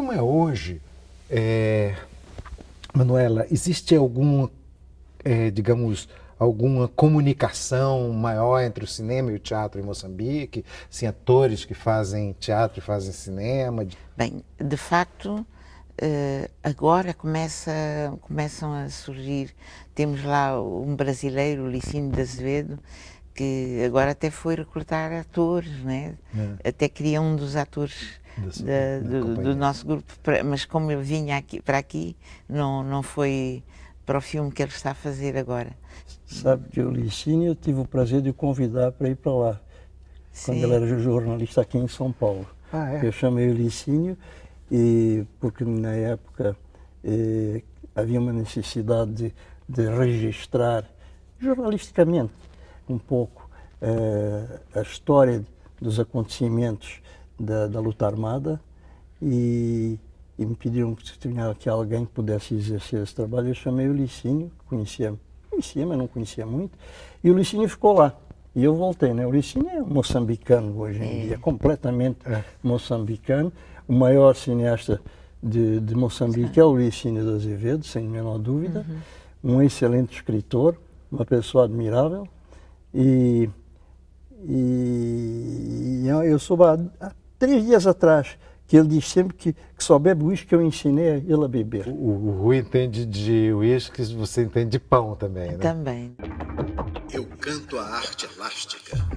Como é hoje, é, Manuela, existe algum, é, digamos, alguma comunicação maior entre o cinema e o teatro em Moçambique? Sim, atores que fazem teatro e fazem cinema? Bem, de facto, eh, agora começa, começam a surgir. Temos lá um brasileiro, Licínio de Azevedo, que agora até foi recrutar atores, né? É. até queria um dos atores Desse, da, do, do, nosso grupo, mas como eu vinha aqui, para aqui, não, não foi para o filme que ele está a fazer agora. Sabe que o Licínio eu tive o prazer de convidar para ir para lá, Sim. quando ele era jornalista aqui em São Paulo. Ah, é? Eu chamei o Licínio, e, porque na época eh, havia uma necessidade de, de registrar jornalisticamente um pouco eh, a história dos acontecimentos da, da luta armada e, e, me pediram que, tinha, que alguém pudesse exercer esse trabalho. Eu chamei o Licínio que conhecia, conhecia, mas não conhecia muito, e o Licínio ficou lá. E eu voltei, né? O Licínio é moçambicano hoje em é. dia, completamente é. moçambicano. O maior cineasta de, de Moçambique Sim. é o Licínio de Azevedo, sem menor dúvida. Uhum. Um excelente escritor, uma pessoa admirável, e, e eu soube há, há, três dias atrás que ele diz sempre que, que só bebe uísque que eu ensinei ele a beber. O, o Rui entende de uísque, você entende de pão também, né? Também. Eu canto a arte elástica.